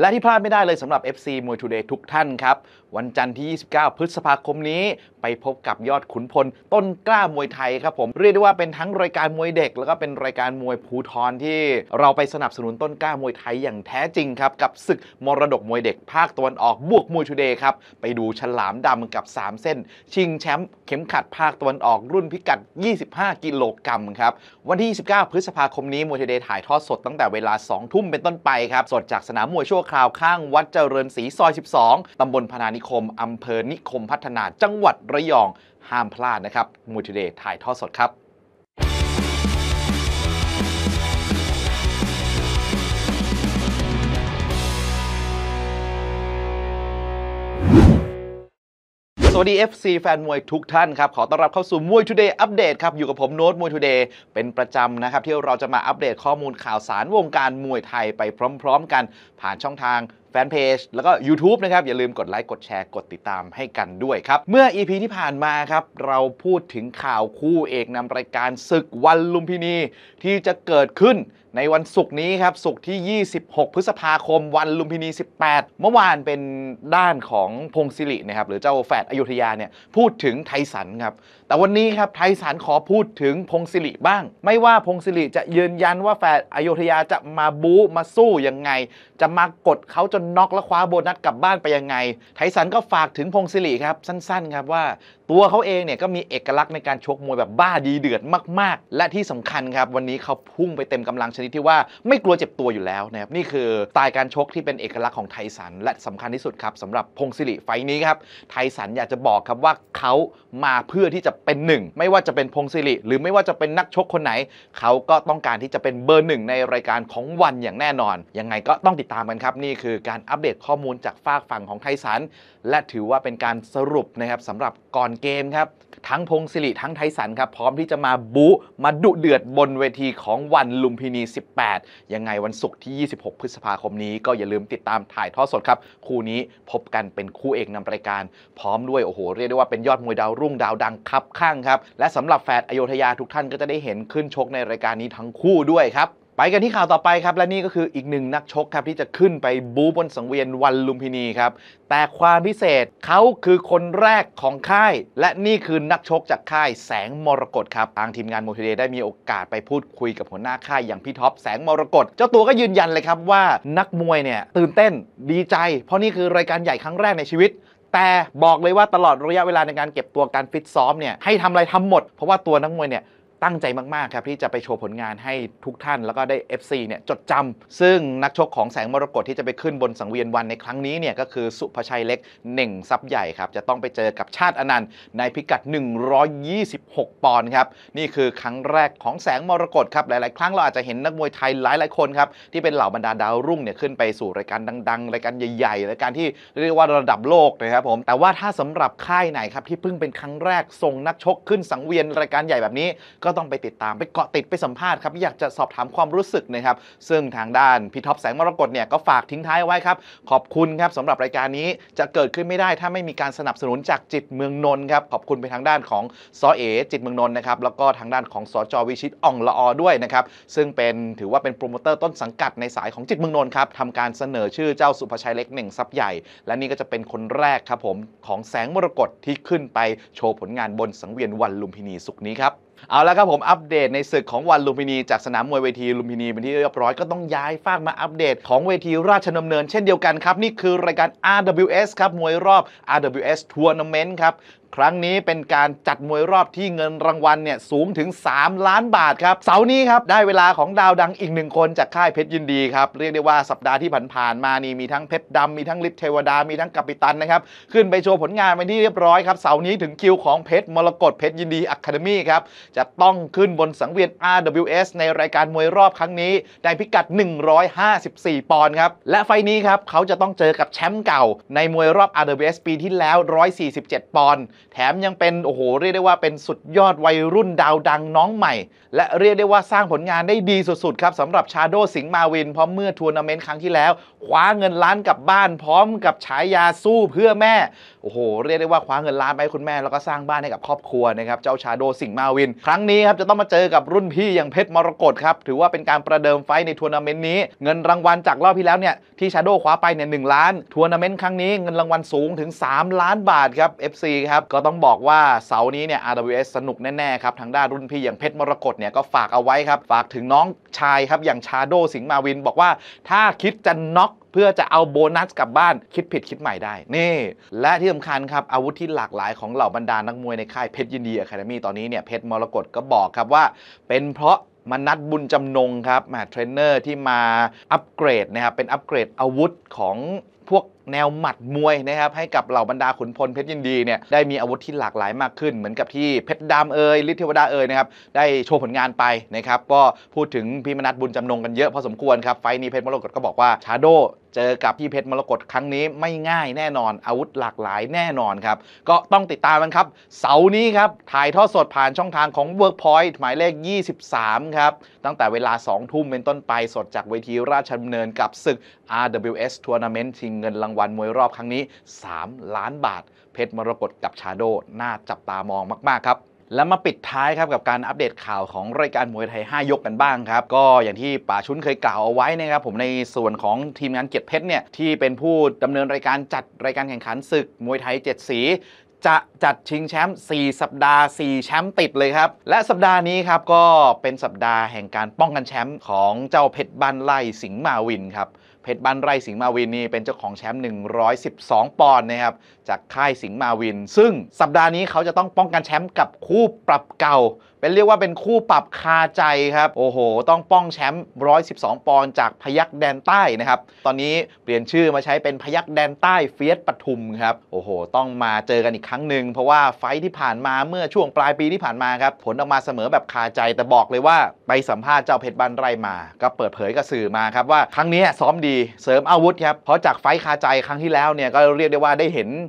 และที่พลาดไม่ได้เลยสำหรับ FC มวยทูเดย์ทุกท่านครับ วันจันทร์ที่ 29 พฤษภาคมนี้ไปพบกับยอดขุนพลต้นกล้ามวยไทยครับผม เรียกได้ว่าเป็นทั้งรายการมวยเด็ก แล้วก็เป็นรายการมวยภูทรที่ เราไปสนับสนุนต้นกล้ามวยไทยอย่างแท้จริงครับ กับศึกมรดกมวยเด็กภาคตะวันออกบวกมวยทูเดย์ครับ ไปดูฉลามดำกับ 3 เส้น ชิงแชมป์เข็มขัดภาคตะวันออกรุ่นพิกัด 25 กิโลกรัมครับวันที่ 29 พฤษภาคมนี้มวยทูเดย์ถ่ายทอดสดตั้งแต่เวลา 2 ทุ่มเป็นต้นไปครับสดจากสนามมวยชั่วคราวข้างวัดเจริญศรีซอย 12 ตำบลพนานิคม อำเภอนิคมพัฒนาจังหวัดระยอง ห้ามพลาดนะครับ มูทีเดย์ถ่ายทอดสดครับวัสดี FC แฟนมวยทุกท่านครับ ขอต้อนรับเข้าสู่มวยทูเดย์อัปเดตครับ อยู่กับผมโน้ตมวยทูเดย์เป็นประจำนะครับ ที่เราจะมาอัปเดตข้อมูลข่าวสารวงการมวยไทยไปพร้อมๆกันผ่านช่องทางฟนเพจแล้วก็ YouTube นะครับ อย่าลืมกดไลค์กดแชร์กดติดตามให้กันด้วยครับ เมื่อ EP ที่ผ่านมาครับ เราพูดถึงข่าวคู่เอกนำรายการศึกวันลุมพินีที่จะเกิดขึ้นในวันศุกร์นี้ครับศุกร์ที่ 26 พฤษภาคมวันลุมพินี 18 เมื่อวานเป็นด้านของพงศิรินะครับ หรือเจ้าแฝดอยุธยาเนี่ย พูดถึงไทสันครับแต่วันนี้ครับ ไทยสารขอพูดถึงพงศิริบ้าง ไม่ว่าพงศิริจะยืนยันว่าแฟดอโยธยาจะมาบู๊มาสู้ยังไง จะมากดเขาจนน็อกและคว้าโบนัสกลับบ้านไปยังไง ไทยสารก็ฝากถึงพงศิริครับสั้นๆ ครับว่าตัวเขาเองเนี่ยก็มีเอกลักษณ์ในการชกมวยแบบบ้าดีเดือดมากๆ และที่สำคัญครับ วันนี้เขาพุ่งไปเต็มกำลังชนิดที่ว่าไม่กลัวเจ็บตัวอยู่แล้วนะครับนี่คือสไตล์การชกที่เป็นเอกลักษณ์ของไทสัน และสำคัญที่สุดครับสำหรับพงศิริไฟนี้ครับไทสันอยากจะบอกครับว่าเขามาเพื่อที่จะเป็นหนึ่ง ไม่ว่าจะเป็นพงศิริหรือไม่ว่าจะเป็นนักชกคนไหนเขาก็ต้องการที่จะเป็นเบอร์หนึ่งในรายการของวันอย่างแน่นอนยังไงก็ต้องติดตามกันครับนี่คือการอัปเดตข้อมูลจากฝากฝั่งของไทสันและถือว่าเป็นการสรุปนะครับสำหรับก่อนเกมครับ ทั้งพงศิริทั้งไทสันครับ พร้อมที่จะมาบุ๊มาดุเดือดบนเวทีของวันลุมพินี 18 ยังไงวันศุกร์ที่ 26 พฤษภาคมนี้ก็อย่าลืมติดตามถ่ายทอดสดครับ คู่นี้พบกันเป็นคู่เอกนำรายการ พร้อมด้วย โอ้โห เรียกได้ว่าเป็นยอดมวยดาวรุ่งดาวดังคับข้างครับ และสำหรับแฟนอโยธยาทุกท่านก็จะได้เห็นขึ้นชกในรายการนี้ทั้งคู่ด้วยครับไปกันที่ข่าวต่อไปครับ และนี่ก็คืออีกหนึ่งนักชกครับ ที่จะขึ้นไปบูบนสังเวียนวันลุมพินีครับแต่ความพิเศษเขาคือคนแรกของค่าย และนี่คือนักชกจากค่ายแสงมรกตครับทางทีมงานโมเทเดได้มีโอกาสไปพูดคุยกับหัวหน้าค่ายอย่างพี่ท็อปแสงมรกตเจ้าตัวก็ยืนยันเลยครับ ว่านักมวยเนี่ยตื่นเต้นดีใจ เพราะนี่คือรายการใหญ่ครั้งแรกในชีวิต แต่บอกเลยว่าตลอดระยะเวลาในการเก็บตัวการฟิตซ้อมเนี่ยให้ทำอะไรทำหมดเพราะว่าตัวนักมวยเนี่ยตั้งใจมากๆครับที่จะไปโชว์ผลงานให้ทุกท่านแล้วก็ได้ FC เนี่ยจดจำซึ่งนักชกของแสงมรกตที่จะไปขึ้นบนสังเวียนวันในครั้งนี้เนี่ยก็คือสุภชัยเล็กเหน่งซับใหญ่ครับ จะต้องไปเจอกับชาติอนันต์ในพิกัด 126 ปอนด์ครับ นี่คือครั้งแรกของแสงมรกตครับ หลาย ๆ ครั้งเราอาจจะเห็นนักมวยไทยหลาย ๆ คนครับ ที่เป็นเหล่าบรรดาดาวรุ่งเนี่ยขึ้นไปสู่รายการดัง ๆ รายการใหญ่ ๆ รายการที่เรียกว่าระดับโลกนะครับผมแต่ว่าถ้าสำหรับค่ายไหนครับที่เพิ่งเป็นครั้งแรกส่งนักชกขึ้นสังเวียนรายการใหญ่แบบนี้กก็ต้องไปติดตามไปเกาะติดไปสัมภาษณ์ครับ อยากจะสอบถามความรู้สึกนะครับ ซึ่งทางด้านพี่ท็อปแสงมรกตเนี่ยก็ฝากทิ้งท้ายไว้ครับ ขอบคุณครับสำหรับรายการนี้จะเกิดขึ้นไม่ได้ถ้าไม่มีการสนับสนุนจากจิตเมืองนนท์ครับ ขอบคุณไปทางด้านของสอเอจิตเมืองนนท์นะครับ แล้วก็ทางด้านของสจวิชิตอ่องละอด้วยนะครับ ซึ่งเป็นถือว่าเป็นโปรโมเตอร์ต้นสังกัดในสายของจิตเมืองนนท์ครับทำการเสนอชื่อเจ้าสุภชัยเล็กหนึ่งซับใหญ่ และนี่ก็จะเป็นคนแรกครับผม ของแสงมรกตที่ขึ้นไปโชว์ผลงานบนสังเวียนวันลุมพินีสุกนี้ครับเอาละครับผมอัปเดตในศึกของวันลุมพินี จากสนามมวยเวทีลุมพินีเป็นที่เรียบร้อยก็ต้องย้ายฟากมาอัปเดตของเวทีราชดำเนินเช่นเดียวกันครับ นี่คือรายการ RWS ครับ มวยรอบ RWS Tournament ครับครั้งนี้เป็นการจัดมวยรอบที่เงินรางวัลเนี่ยสูงถึง 3 ล้านบาทครับเสาร์นี้ครับได้เวลาของดาวดังอีกหนึ่งคนจากค่ายเพชรยินดีครับเรียกได้ว่าสัปดาห์ที่ผ่านๆมานี่มีทั้งเพชรดำมีทั้งลิทเทวดามีทั้งกัปตันนะครับขึ้นไปโชว์ผลงานไปที่เรียบร้อยครับเสาร์นี้ถึงคิวของเพชรมรกตเพชรยินดีอะคาเดมี่ครับจะต้องขึ้นบนสังเวียน RWS ในรายการมวยรอบครั้งนี้ในพิกัด 154 ปอนด์ครับและไฟนี้ครับเขาจะต้องเจอกับแชมป์เก่าในมวยรอบ RWS ปีที่แล้ว147ปอนด์แถมยังเป็นโอ้โหเรียกได้ว่าเป็นสุดยอดวัยรุ่นดาวดังน้องใหม่ และเรียกได้ว่าสร้างผลงานได้ดีสุดๆครับสำหรับชาโดสิงห์มาวินเพราะเมื่อทัวร์นาเมนต์ครั้งที่แล้วคว้าเงินล้านกลับบ้าน พร้อมกับฉายาสู้เพื่อแม่โอ้โหเรียกได้ว่าคว้าเงินล้านไปคุณแม่แล้วก็สร้างบ้านให้กับครอบครัวนะครับเจ้าชาโดสิงห์มาวิน ครั้งนี้ครับจะต้องมาเจอกับรุ่นพี่อย่างเพชรมรกตครับถือว่าเป็นการประเดิมไฟในทัวร์นาเมนต์นี้ เงินรางวัลจากรอบที่แล้วเนี่ยที่ชาโดคว้าไปเนี่ยหนึ่งล้านทัวร์นาเมนต์ครั้งนี้เงินรางวัลสูงถึง 3 ล้านบาทครับ FC ครับก็ต้องบอกว่าเสาร์นี้เนี่ย RWS สนุกแน่ ๆ ครับทางด้านรุ่นพี่อย่างเพชรมรกตเนี่ยก็ฝากเอาไว้ครับ ฝากถึงน้องชายครับ อย่างชาโดสิงห์มาวิน บอกว่าถ้าคิดจะน็อกเพื่อจะเอาโบนัสกลับบ้านคิดผิดคิดใหม่ได้ นี่ และที่สำคัญครับ อาวุธที่หลากหลายของเหล่าบรรดานักมวยในค่ายเพชรยินดีอะคาเดมี่ตอนนี้เนี่ยเพชรมรกตก็บอกครับว่า เป็นเพราะมนัดบุญจำนงครับแมทเทรนเนอร์ที่มาอัปเกรดนะครับเป็นอัปเกรดอาวุธของพวกแนวหมัดมวยนะครับ ให้กับเหล่าบรรดาขุนพลเพชรยินดีเนี่ยได้มีอาวุธที่หลากหลายมากขึ้น เหมือนกับที่เพชรดำเอ่ยฤทธิวดาเอ่ยนะครับ ได้โชว์ผลงานไปนะครับ ก็พูดถึงพี่มนัทบุญจำนงกันเยอะพอสมควรครับ ไฟนี้เพชรมรกตก็บอกว่าชาโดเจอกับพี่เพชรมรกตครั้งนี้ไม่ง่ายแน่นอนอาวุธหลากหลายแน่นอนครับก็ต้องติดตามกันครับเสาร์นี้ครับถ่ายทอดสดผ่านช่องทางของ Workpoint หมายเลข 23ครับตั้งแต่เวลา2ทุ่มเป็นต้นไปสดจากเวทีราชดำเนินกับศึก RWS Tournament ชิงเงินรางวัลมวยรอบครั้งนี้ 3 ล้านบาท เพชรมรกตกับชาโด น่าจับตามองมาก ๆ ครับ แล้วมาปิดท้ายครับกับการอัปเดตข่าวของรายการมวยไทย 5 ยกกันบ้างครับ ก็อย่างที่ป่าชุนเคยกล่าวเอาไว้นะครับ ผมในส่วนของทีมงานเกียรติเพชรเนี่ยที่เป็นผู้ดำเนินรายการจัดรายการแข่งขันศึกมวยไทย 7 สี จะจัดชิงแชมป์4สัปดาห์ 4 แชมป์ติดเลยครับ และสัปดาห์นี้ครับก็เป็นสัปดาห์แห่งการป้องกันแชมป์ของเจ้าเพชรบ้านไล่สิงห์มาวินครับเพชรบ้านไร่สิงห์มาวิน นี่ เป็น เจ้าของแชมป์ 112 ปอนด์นะครับจากค่ายสิงห์มาวิน ซึ่งสัปดาห์นี้เขาจะต้องป้องกันแชมป์กับคู่ปรับเก่า เป็นเรียกว่าเป็นคู่ปรับคาใจครับโอ้โห ต้องป้องแชมป์112ปอนด์จากพยักแดนใต้นะครับ ตอนนี้เปลี่ยนชื่อมาใช้เป็นพยักแดนใต้เฟียสปทุมครับโอ้โห ต้องมาเจอกันอีกครั้งหนึ่งเพราะว่าไฟที่ผ่านมาเมื่อช่วงปลายปีที่ผ่านมาครับผลออกมาเสมอแบบคาใจ แต่บอกเลยว่าไปสัมภาษณ์เจ้าเพชรบันไรมา ก็เปิดเผยกับสื่อมาครับว่า ครั้งนี้ซ้อมดี เสริมอาวุธครับเพราะจากไฟคาใจครั้งที่แล้วเนี่ยก็เรียกได้ว่าได้เห็น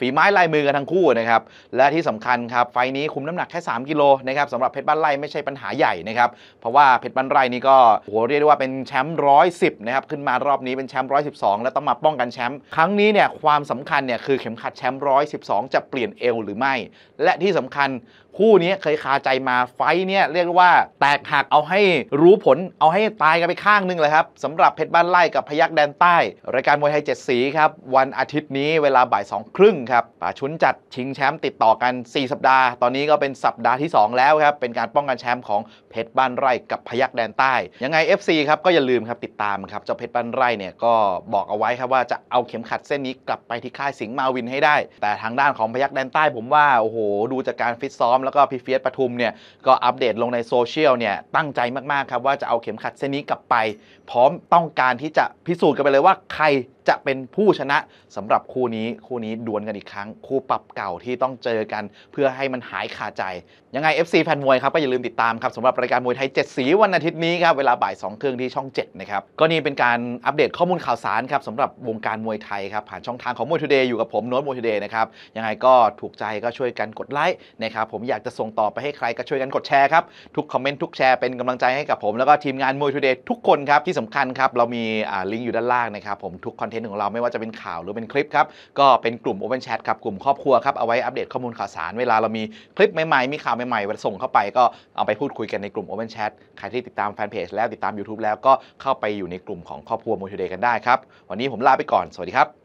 ฝีไม้ลายมือกันทั้งคู่นะครับ และที่สำคัญครับไฟนี้คุมน้ำหนักแค่3กิโลนะครับสำหรับเพชรบ้านไร่ไม่ใช่ปัญหาใหญ่นะครับเพราะว่าเพชรบ้านไร่นี่ก็โหเรียกได้ว่าเป็นแชมป์ร้อยสิบนะครับขึ้นมารอบนี้เป็นแชมป์ร้อยสิบสองแล้วต้องมาป้องกันแชมป์ครั้งนี้เนี่ยความสำคัญเนี่ยคือเข็มขัดแชมป์ร้อยสิบสองจะเปลี่ยนเอวหรือไม่ และที่สำคัญคู่นี้เคยคาใจมาไฟเนี่ยเรียกว่าแตกหักเอาให้รู้ผลเอาให้ตายกันไปข้างนึงเลยครับสำหรับเพชรบ้านไร่กับพยักแดนใต้รายการมวยไทยเจ็ดสีครับวันอาทิตย์นี้เวลาบ่ายสองครึ่งครับป่าชุนจัดชิงแชมป์ติดต่อกัน 4 สัปดาห์ตอนนี้ก็เป็นสัปดาห์ที่ 2 แล้วครับเป็นการป้องกันแชมป์ของเพชรบ้านไร่ กับพยักแดนใต้ ยังไง FC ครับก็อย่าลืมครับติดตามครับเจ้าเพชรบ้านไร่เนี่ยก็บอกเอาไว้ครับว่าจะเอาเข็มขัดเส้นนี้กลับไปที่ค่ายสิงห์มาวินให้ได้ แต่ทางด้านของพยักแดนใต้ผมว่าโอ้โหดูจากการฟิตซ้อมแล้วก็พีเฟียสปทุมเนี่ยก็อัปเดตลงในโซเชียลเนี่ยตั้งใจมากๆครับว่าจะเอาเข็มขัดเส้นนี้กลับไป พร้อมต้องการที่จะพิสูจน์กันไปเลยว่าใครจะเป็นผู้ชนะสำหรับคู่นี้ คู่นี้ดวลกันอีกครั้ง คู่ปรับเก่าที่ต้องเจอกันเพื่อให้มันหายคาใจ ยังไง FC แฟนมวยครับก็อย่าลืมติดตามครับสำหรับรายการมวยไทย 7 สีวันอาทิตย์นี้ครับเวลาบ่ายสองครึ่งที่ช่อง7นะครับก็นี่เป็นการอัปเดตข้อมูลข่าวสารครับสำหรับวงการมวยไทยครับผ่านช่องทางของมวยทูเดย์อยู่กับผมโน้ตมวยทูเดย์นะครับยังไงก็ถูกใจก็ช่วยกันกดไลค์นะครับผมอยากจะส่งต่อไปให้ใครก็ช่วยกันกดแชร์ครับทุกคอมเมนต์ทุกแชร์เป็นกำลังใจให้กับผมแล้วก็ทีมงานมวยทูเดย์ทุกคนครับที่สำคัญครับเรามีลิงก์อยู่ด้านล่างนะครับผมทุกคอนอนเทนต์ของเราไม่ว่าจะเป็นข่าวหรือเป็นคลิปครับก็เป็นกลุ่ม Open Chat ครับกลุ่มครอบครัวครับเอาไว้อัปเดตข้อมูลข่าวสารเวลาเรามีคลิปใหม่ๆ มีข่าวใหม่ๆส่งเข้าไปก็เอาไปพูดคุยกันในกลุ่ม Open Chat ใครที่ติดตามแฟนเพจแล้วติดตาม YouTube แล้วก็เข้าไปอยู่ในกลุ่มของครอบครัวโมเด์กันได้ครับ วันนี้ผมลาไปก่อนสวัสดีครับ